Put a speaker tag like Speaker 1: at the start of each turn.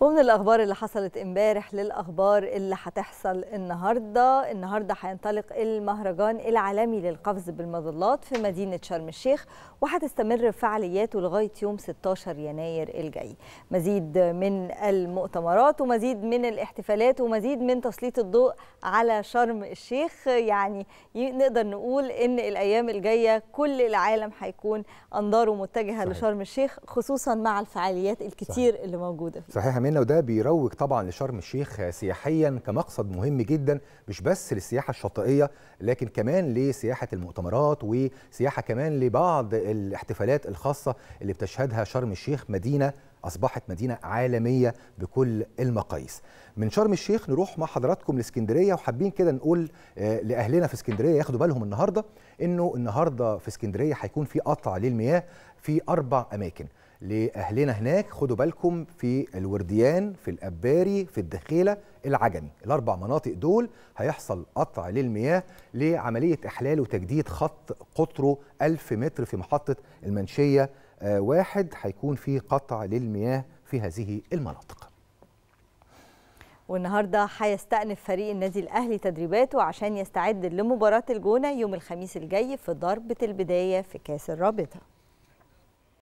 Speaker 1: ومن الاخبار اللي حصلت امبارح للاخبار اللي هتحصل النهارده النهارده هينطلق المهرجان العالمي للقفز بالمظلات في مدينه شرم الشيخ وهتستمر فعالياته لغايه يوم 16 يناير الجاي مزيد من المؤتمرات ومزيد من الاحتفالات ومزيد من تسليط الضوء على شرم الشيخ يعني نقدر نقول ان الايام الجايه كل العالم هيكون انظاره متجهه صحيح. لشرم الشيخ خصوصا مع الفعاليات الكتير صحيح. اللي موجوده فيه.
Speaker 2: صحيح منه وده بيروج طبعا لشرم الشيخ سياحيا كمقصد مهم جدا مش بس للسياحه الشاطئيه لكن كمان لسياحه المؤتمرات وسياحه كمان لبعض الاحتفالات الخاصه اللي بتشهدها شرم الشيخ مدينه اصبحت مدينه عالميه بكل المقاييس من شرم الشيخ نروح مع حضراتكم لاسكندريه وحابين كده نقول آه، لاهلنا في اسكندريه ياخدوا بالهم النهارده انه النهارده في اسكندريه هيكون في قطع للمياه في اربع اماكن لأهلنا هناك خدوا بالكم في الورديان في الأباري في الدخيلة العجمي الأربع مناطق دول هيحصل قطع للمياه لعملية إحلال وتجديد خط قطره 1000 متر في محطة المنشية آه، واحد هيكون في قطع للمياه في هذه المناطق
Speaker 1: والنهارده هيستأنف فريق النادي الاهلي تدريباته عشان يستعد لمباراه الجونه يوم الخميس الجاي في ضربه البدايه في كاس الرابطه